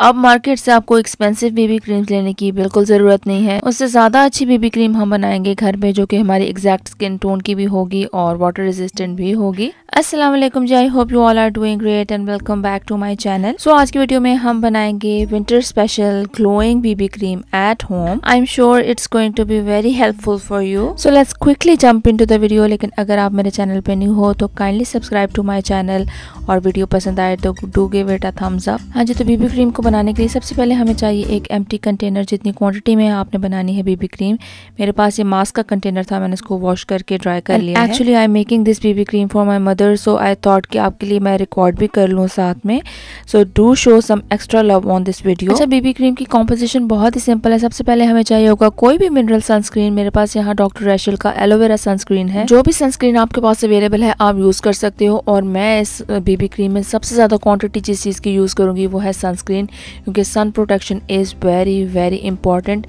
अब मार्केट से आपको एक्सपेंसिव बेबी क्रीम लेने की बिल्कुल ज़रूरत नहीं है उससे ज़्यादा अच्छी बेबी क्रीम हम बनाएंगे घर में जो कि हमारी एग्जैक्ट स्किन टोन की भी होगी और वाटर रेजिस्टेंट भी होगी Aslam ji I hope you all are doing great and welcome back to my channel so आज की वीडियो में हम बनाएंगे winter special glowing BB cream at home I am sure it's going to be very helpful for you so let's quickly in to the video लेकिन अगर आप मेरे channel पे न्यू हो तो kindly subscribe to my channel और video पसंद आए तो do give it thumbs up हाँ जी तो बीबी क्रीम को बनाने के लिए सबसे पहले हमें चाहिए एक एम कंटेनर जितनी क्वान्टिटी में आपने बनानी है बीबी क्रीम मेरे पास ये मास्क का कंटेनर था मैंने उसको वॉश करके ड्राई कर लिया actually I am making this BB cream for my mother other so I thought कि आपके लिए मैं रिकॉर्ड भी कर लूँ साथ में so do show some extra love on this video अच्छा बीबी क्रीम की कॉम्पोजिशन बहुत ही सिंपल है सबसे पहले हमें चाहिए होगा कोई भी मिनरल सनस्क्रीन मेरे पास यहाँ डॉक्टर रैशल का एलोवेरा सनस्क्रीन है जो भी सनस्क्रीन आपके पास अवेलेबल है आप यूज़ कर सकते हो और मैं इस बीबी uh, क्रीम में सबसे ज़्यादा क्वान्टिटी जिस चीज़ की यूज़ करूँगी वो है सनस्क्रीन क्योंकि sun protection is very very important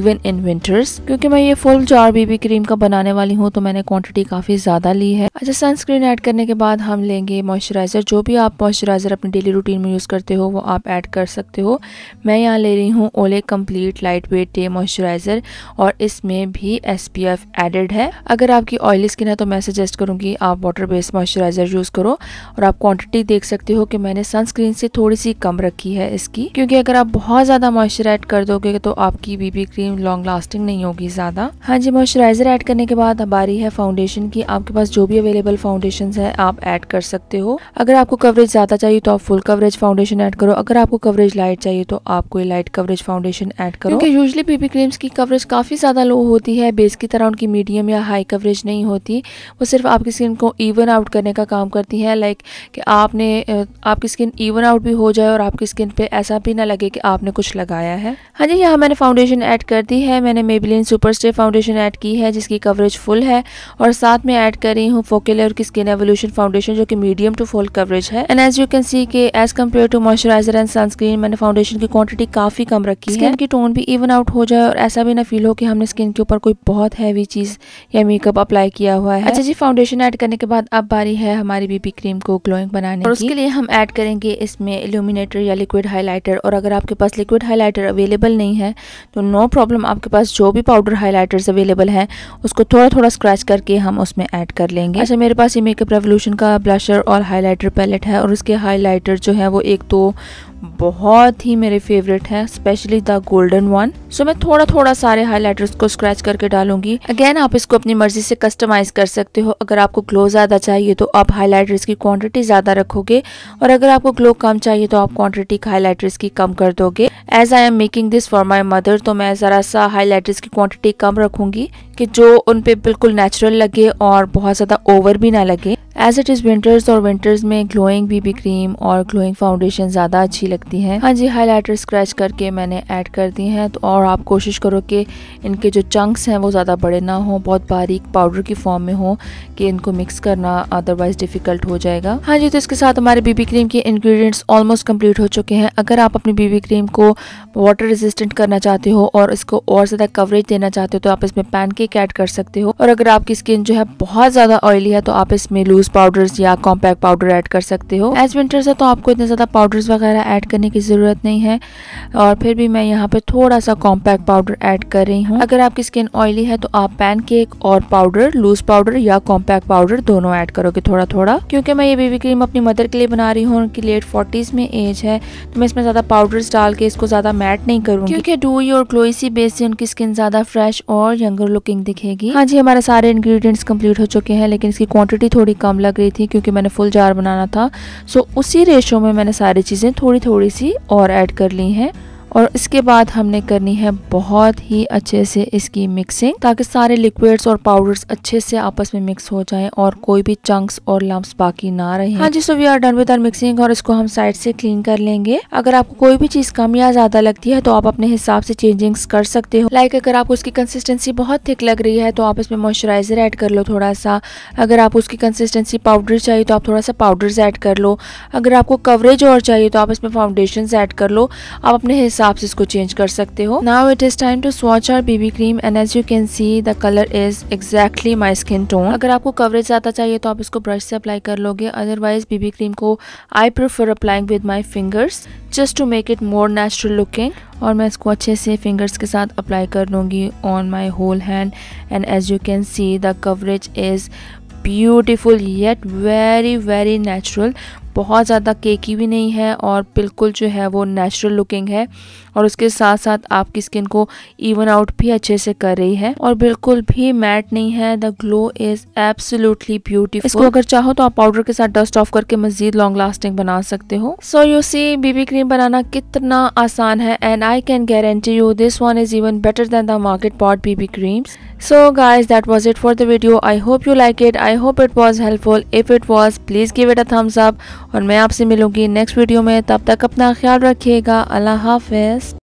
even in winters क्योंकि मैं ये फुल जार बीबी क्रीम का बनाने वाली हूँ तो मैंने क्वान्टिटी काफ़ी ज़्यादा ली है अच्छा सनस्क्रीन ऐड कर करने के बाद हम लेंगे मॉइस्चराइज़र जो भी आप मॉइस्चराइज़र अपने डेली रूटीन में यूज़ करते हो वो आप ऐड कर सकते हो मैं यहाँ ले रही हूँ Olay complete light weight day moisturiser और इसमें भी एस पी एफ एडेड है अगर आपकी ऑयली स्किन है तो मैं सजेस्ट करूँगी आप वाटर बेस्ड मॉइस्चराइज़र यूज़ करो और आप क्वान्टिटी देख सकते हो कि मैंने सनस्क्रीन से थोड़ी सी कम रखी है इसकी क्योंकि अगर आप बहुत ज़्यादा मॉइस्चर ऐड कर दोगे तो आपकी बीबी क्रीम लॉन्ग लास्टिंग नहीं होगी ज़्यादा हाँ जी मॉइस्चराइज़र ऐड करने के बाद हमारी है फाउंडेशन की आपके पास जो भी अवेलेबल फाउंडेशन है है आप ऐड कर सकते हो अगर आपको कवरेज ज़्यादा चाहिए तो आप फुल कवरेज फाउंडेशन ऐड करो अगर आपको कवरेज लाइट चाहिए तो आप कोई लाइट कवरेज फाउंडेशन ऐड करो क्योंकि यूजली बीबी क्रीम्स की कवरेज काफ़ी ज़्यादा लो होती है बेस की तरह उनकी मीडियम या हाई कवरेज नहीं होती वो सिर्फ आपकी स्किन को इवन आउट करने का काम करती है लाइक कि आपने आपकी स्किन इवन आउट भी हो जाए और आपकी स्किन पे ऐसा भी ना लगे कि आपने कुछ लगाया है हाँ जी यहाँ मैंने फाउंडेशन ऐड कर दी है मैंने Maybelline super stay foundation add की है जिसकी कवरेज फुल है और साथ में ऐड कर रही हूँ फोकेलर की स्किन एवोल्यू रेवोल्यूशन फाउंडेशन जो कि मीडियम टू फुल कवरेज है and as you can see के as compare to moisturiser and sunscreen मैंने फाउंडेशन की क्वांटिटी काफी कम रखी है इनकी टोन भी इवन आउट हो जाए और ऐसा भी ना फील हो कि हमने स्किन के ऊपर कोई बहुत हैवी चीज या मेकअप अप्लाई किया हुआ है अच्छा जी फाउंडेशन एड करने के बाद अब बारी है हमारी बीबी क्रीम को ग्लोइंग बनाने और उसके लिए हम एड करेंगे इसमें इल्यूमिनेटर या लिक्विड हाईलाइटर और अगर आपके पास लिक्विड हाईलाइटर अवेलेबल नहीं है तो नो प्रॉब्लम आपके पास जो भी पाउडर हाईलाइटर अवेलेबल है उसको थोड़ा थोड़ा स्क्रैच करके हम उसमें ऐड कर लेंगे अच्छा मेरे पास ये मेकअप रेवोल्यूशन का ब्लशर और हाइलाइटर पैलेट है और इसके हाइलाइटर जो है वो एक तो बहुत ही मेरे फेवरेट है स्पेशली द गोल्डन वन सो मैं थोड़ा थोड़ा सारे हाइलाइटर्स को स्क्रैच करके डालूंगी अगेन आप इसको अपनी मर्जी से कस्टमाइज कर सकते हो अगर आपको ग्लो ज़्यादा चाहिए तो आप हाइलाइटर्स की क्वांटिटी ज़्यादा रखोगे और अगर आपको ग्लो कम चाहिए तो आप क्वांटिटी हाइलाइटर्स की कम कर दोगे as I am making this for my mother तो मैं ज़रा सा हाईलाइटर्स की क्वान्टिटी कम रखूंगी कि जो उनपे बिल्कुल नेचुरल लगे और बहुत ज़्यादा ओवर भी ना लगे एज इट इज़ विंटर्स और विंटर्स में ग्लोइंग बीबी क्रीम और ग्लोइंग फाउंडेशन ज़्यादा अच्छी लगती है हाँ जी हाईलाइटर स्क्रैच करके मैंने ऐड कर दी है तो और आप कोशिश करो कि इनके जो चंक्स हैं वो ज़्यादा बड़े ना हो बहुत बारीक पाउडर की फॉर्म में हो कि इनको मिक्स करना अदरवाइज़ डिफ़िकल्ट हो जाएगा हाँ जी तो इसके साथ हमारे बीबी क्रीम के इन्ग्रीडियंट्स ऑलमोस्ट कम्प्लीट हो चुके हैं अगर आप अपनी बीबी क्रीम को वाटर रेजिस्टेंट करना चाहते हो और इसको और ज़्यादा कवरेज देना चाहते हो तो आप इसमें पैनकेक ऐड कर सकते हो और अगर आपकी स्किन जो है बहुत ज़्यादा ऑयली है तो आप इसमें लूज पाउडर्स या कॉम्पैक्ट पाउडर ऐड कर सकते हो एज विंटर्स है तो आपको इतने ज़्यादा पाउडर्स वगैरह ऐड करने की ज़रूरत नहीं है और फिर भी मैं यहाँ पे थोड़ा सा कॉम्पैक्ट पाउडर ऐड कर रही हूँ अगर आपकी स्किन ऑयली है तो आप पैन और पाउडर लूज पाउडर या कॉम्पैक्ट पाउडर दोनों ऐड करोगे थोड़ा थोड़ा क्योंकि मैं ये बेबी क्रीम अपनी मदर के लिए बना रही हूँ उनकी लेट फोर्टीज में एज है तो मैं इसमें ज़्यादा पाउडर्स डाल के इसको ज़्यादा मैट नहीं करूँगी क्योंकि डूई और ग्लोइसी बेस से उनकी स्किन ज़्यादा फ्रेश और यंगर लुकिंग दिखेगी हाँ जी हमारे सारे इंग्रेडिएंट्स कंप्लीट हो चुके हैं लेकिन इसकी क्वांटिटी थोड़ी कम लग रही थी क्योंकि मैंने फुल जार बनाना था सो उसी रेशो में मैंने सारी चीज़ें थोड़ी थोड़ी सी और ऐड कर ली हैं और इसके बाद हमने करनी है बहुत ही अच्छे से इसकी मिक्सिंग ताकि सारे लिक्विड्स और पाउडर्स अच्छे से आपस में मिक्स हो जाएं और कोई भी चंक्स और लम्ब बाकी ना रहे हाँ जी so we are done with our mixing और इसको हम साइड से क्लीन कर लेंगे अगर आपको कोई भी चीज कम या ज्यादा लगती है तो आप अपने हिसाब से चेंजिंग्स कर सकते हो लाइक अगर आपको उसकी कंसिस्टेंसी बहुत थिक लग रही है तो आप इसमें मॉइस्चराइजर ऐड कर लो थोड़ा सा अगर आपको उसकी कंसिस्टेंसी पाउडर चाहिए तो आप थोड़ा सा पाउडर्स एड कर लो अगर आपको कवरेज और चाहिए तो आप इसमें फाउंडेशन ऐड कर लो आप अपने हिसाब हिसाब से इसको चेंज कर सकते हो now it is time to swatch our baby cream and as you can see the colour is exactly my skin tone अगर आपको कवरेज ज्यादा चाहिए तो आप इसको ब्रश से अप्लाई कर लोगे अदरवाइज बीबी क्रीम को I prefer applying with my fingers just to make it more natural looking और मैं इसको अच्छे से फिंगर्स के साथ अप्लाई कर लूँगी on my whole hand and as you can see the coverage is beautiful yet very very natural बहुत ज़्यादा केकी भी नहीं है और बिल्कुल जो है वो नेचुरल लुकिंग है और उसके साथ साथ आपकी स्किन को इवन आउट भी अच्छे से कर रही है और बिल्कुल भी मैट नहीं है the glow is absolutely beautiful इसको अगर चाहो तो आप पाउडर के साथ डस्ट ऑफ करके मजीद लॉन्ग लास्टिंग बना सकते हो so you see BB cream बनाना कितना आसान है and I can guarantee you this one is even better than the market bought BB cream so guys that was it for the video I hope you like it I hope it was helpful if it was please give it a thumbs up और मैं आपसे मिलूंगी next video में तब तक अपना ख्याल रखिएगा अल्लाह हाफिज